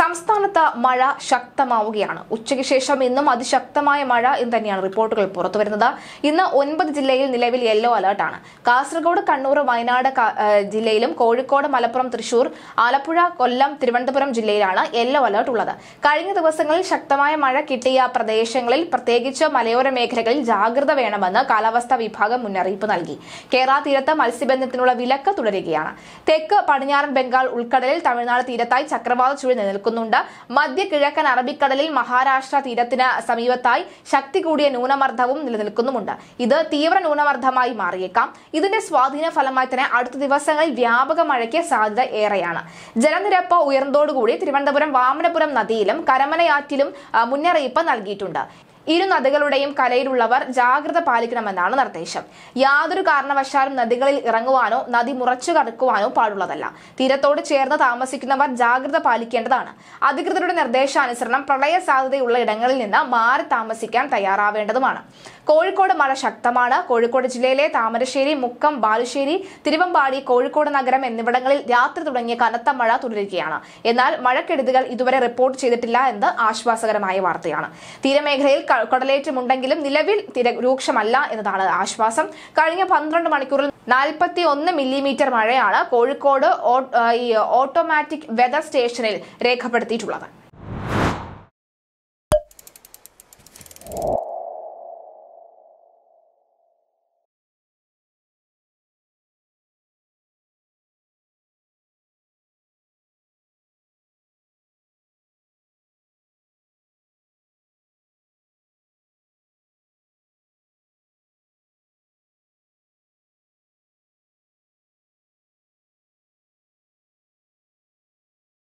സംസ്ഥാനത്ത് മഴ ശക്തമാവുകയാണ് ഉച്ചയ്ക്ക് ശേഷം ഇന്നും അതിശക്തമായ മഴ എന്ന് തന്നെയാണ് റിപ്പോർട്ടുകൾ പുറത്തുവരുന്നത് ഇന്ന് ഒൻപത് ജില്ലയിൽ നിലവിൽ യെല്ലോ അലർട്ടാണ് കാസർഗോഡ് കണ്ണൂർ വയനാട് ജില്ലയിലും കോഴിക്കോട് മലപ്പുറം തൃശൂർ ആലപ്പുഴ കൊല്ലം തിരുവനന്തപുരം ജില്ലയിലാണ് യെല്ലോ അലർട്ട് ഉള്ളത് കഴിഞ്ഞ ദിവസങ്ങളിൽ ശക്തമായ മഴ കിട്ടിയ പ്രദേശങ്ങളിൽ പ്രത്യേകിച്ച് മലയോര മേഖലകളിൽ ജാഗ്രത വേണമെന്ന് കാലാവസ്ഥാ വിഭാഗം മുന്നറിയിപ്പ് നൽകി കേരള തീരത്ത് മത്സ്യബന്ധനത്തിനുള്ള വിലക്ക് തുടരുകയാണ് തെക്ക് പടിഞ്ഞാറൻ ബംഗാൾ ഉൾക്കടലിൽ തമിഴ്നാട് തീരത്തായി ചക്രവാത ചുഴി നിലനിൽക്കും നിൽക്കുന്നുണ്ട് മധ്യ കിഴക്കൻ അറബിക്കടലിൽ മഹാരാഷ്ട്ര തീരത്തിന് സമീപത്തായി ശക്തി കൂടിയ ന്യൂനമർദ്ദവും നിലനിൽക്കുന്നുമുണ്ട് ഇത് തീവ്ര ന്യൂനമർദ്ദമായി മാറിയേക്കാം ഇതിന്റെ സ്വാധീന ഫലമായി തന്നെ അടുത്ത ദിവസങ്ങളിൽ വ്യാപക മഴയ്ക്ക് സാധ്യത ഏറെയാണ് ജലനിരപ്പ് ഉയർന്നതോടുകൂടി തിരുവനന്തപുരം വാമനപുരം നദിയിലും കരമനയാറ്റിലും മുന്നറിയിപ്പ് നൽകിയിട്ടുണ്ട് ഇരു നദികളുടെയും കരയിലുള്ളവർ ജാഗ്രത പാലിക്കണമെന്നാണ് നിർദ്ദേശം യാതൊരു കാരണവശാലും നദികളിൽ ഇറങ്ങുവാനോ നദി മുറച്ചു കടക്കുവാനോ പാടുള്ളതല്ല തീരത്തോട് ചേർന്ന് താമസിക്കുന്നവർ ജാഗ്രത പാലിക്കേണ്ടതാണ് അധികൃതരുടെ നിർദ്ദേശാനുസരണം പ്രളയ സാധ്യതയുള്ള ഇടങ്ങളിൽ നിന്ന് മാറി താമസിക്കാൻ തയ്യാറാവേണ്ടതുമാണ് കോഴിക്കോട് മഴ ശക്തമാണ് കോഴിക്കോട് ജില്ലയിലെ താമരശ്ശേരി മുക്കം ബാലുശ്ശേരി തിരുവമ്പാടി കോഴിക്കോട് നഗരം എന്നിവിടങ്ങളിൽ രാത്രി തുടങ്ങിയ കനത്ത മഴ തുടരുകയാണ് എന്നാൽ മഴക്കെടുതികൾ ഇതുവരെ റിപ്പോർട്ട് ചെയ്തിട്ടില്ല എന്ന് ആശ്വാസകരമായ വാർത്തയാണ് തീരമേഖലയിൽ കടലേറ്റമുണ്ടെങ്കിലും നിലവിൽ തിര രൂക്ഷമല്ല എന്നതാണ് ആശ്വാസം കഴിഞ്ഞ പന്ത്രണ്ട് മണിക്കൂറിൽ നാൽപ്പത്തി ഒന്ന് മില്ലിമീറ്റർ മഴയാണ് കോഴിക്കോട് ഓട്ടോമാറ്റിക് വെതർ സ്റ്റേഷനിൽ രേഖപ്പെടുത്തിയിട്ടുള്ളത്